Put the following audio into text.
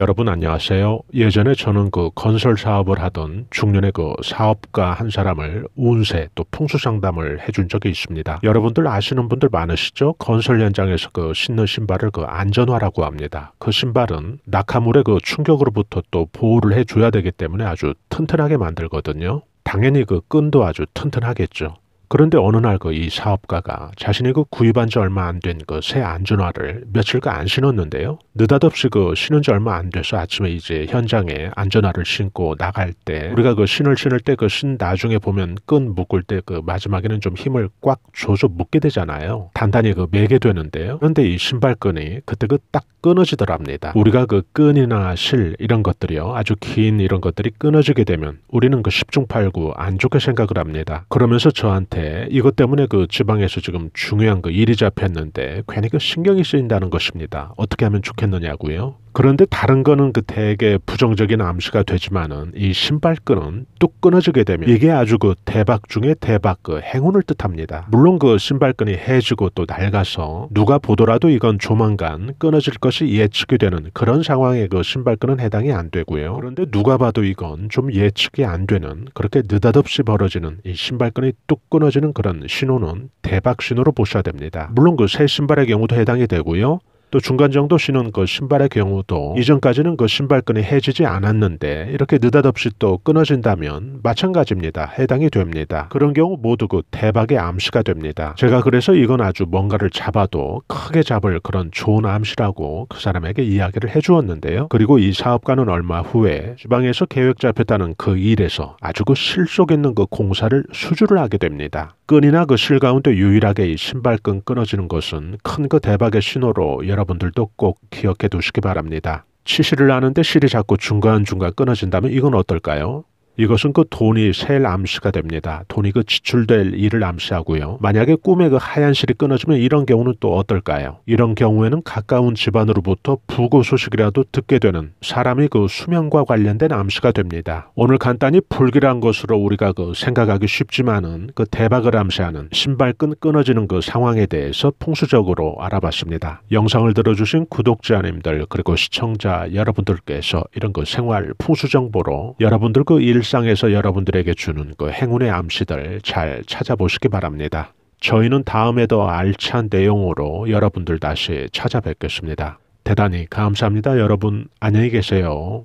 여러분 안녕하세요. 예전에 저는 그 건설 사업을 하던 중년의 그 사업가 한 사람을 운세 또 풍수 상담을 해준 적이 있습니다. 여러분들 아시는 분들 많으시죠? 건설 현장에서 그 신는 신발을 그 안전화라고 합니다. 그 신발은 낙하물의 그 충격으로부터 또 보호를 해줘야 되기 때문에 아주 튼튼하게 만들거든요. 당연히 그 끈도 아주 튼튼하겠죠. 그런데 어느 날 그 이 사업가가 자신의 그 구입한 지 얼마 안 된 그 새 안전화를 며칠간 안 신었는데요. 느닷없이 그 신은 지 얼마 안 돼서 아침에 이제 현장에 안전화를 신고 나갈 때 우리가 그 신을 신을 때 그 신 나중에 보면 끈 묶을 때 그 마지막에는 좀 힘을 꽉 줘서 묶게 되잖아요. 단단히 그 매게 되는데요. 그런데 이 신발끈이 그때 그 딱 끊어지더랍니다. 우리가 그 끈이나 실 이런 것들이요. 아주 긴 이런 것들이 끊어지게 되면 우리는 그 십중팔구 안 좋게 생각을 합니다. 그러면서 저한테 저한 예, 이것 때문에 그 지방에서 지금 중요한 그 일이 잡혔는데 괜히 그 신경이 쓰인다는 것입니다. 어떻게 하면 좋겠느냐고요? 그런데 다른 거는 그 되게 부정적인 암시가 되지만은 이 신발끈은 뚝 끊어지게 되면 이게 아주 그 대박 중에 대박 그 행운을 뜻합니다. 물론 그 신발끈이 해지고 또 낡아서 누가 보더라도 이건 조만간 끊어질 것이 예측이 되는 그런 상황에 그 신발끈은 해당이 안 되고요. 그런데 누가 봐도 이건 좀 예측이 안 되는 그렇게 느닷없이 벌어지는 이 신발끈이 뚝 끊어지는 그런 신호는 대박 신호로 보셔야 됩니다. 물론 그 새 신발의 경우도 해당이 되고요. 또 중간 정도 신은 그 신발의 경우도 이전까지는 그 신발끈이 해지지 않았는데 이렇게 느닷없이 또 끊어진다면 마찬가지입니다. 해당이 됩니다. 그런 경우 모두 그 대박의 암시가 됩니다. 제가 그래서 이건 아주 뭔가를 잡아도 크게 잡을 그런 좋은 암시라고 그 사람에게 이야기를 해주었는데요. 그리고 이 사업가는 얼마 후에 지방에서 계획 잡혔다는 그 일에서 아주 그 실속 있는 그 공사를 수주를 하게 됩니다. 끈이나 그 실 가운데 유일하게 이 신발끈 끊어지는 것은 큰 그 대박의 신호로 여러분들도 꼭 기억해 두시기 바랍니다. 치실을 하는데 실이 자꾸 중간중간 끊어진다면 이건 어떨까요? 이것은 그 돈이 셀 암시가 됩니다. 돈이 그 지출될 일을 암시하고요. 만약에 꿈에 그 하얀 실이 끊어지면 이런 경우는 또 어떨까요? 이런 경우에는 가까운 집안으로부터 부고 소식이라도 듣게 되는 사람이 그 수명과 관련된 암시가 됩니다. 오늘 간단히 불길한 것으로 우리가 그 생각하기 쉽지만은 그 대박을 암시하는 신발끈 끊어지는 그 상황에 대해서 풍수적으로 알아봤습니다. 영상을 들어주신 구독자님들 그리고 시청자 여러분들께서 이런 그 생활 풍수 정보로 여러분들 그일 일상에서 여러분들에게 주는 그 행운의 암시들 잘 찾아보시기 바랍니다. 저희는 다음에도 알찬 내용으로 여러분들 다시 찾아뵙겠습니다. 대단히 감사합니다. 여러분 안녕히 계세요.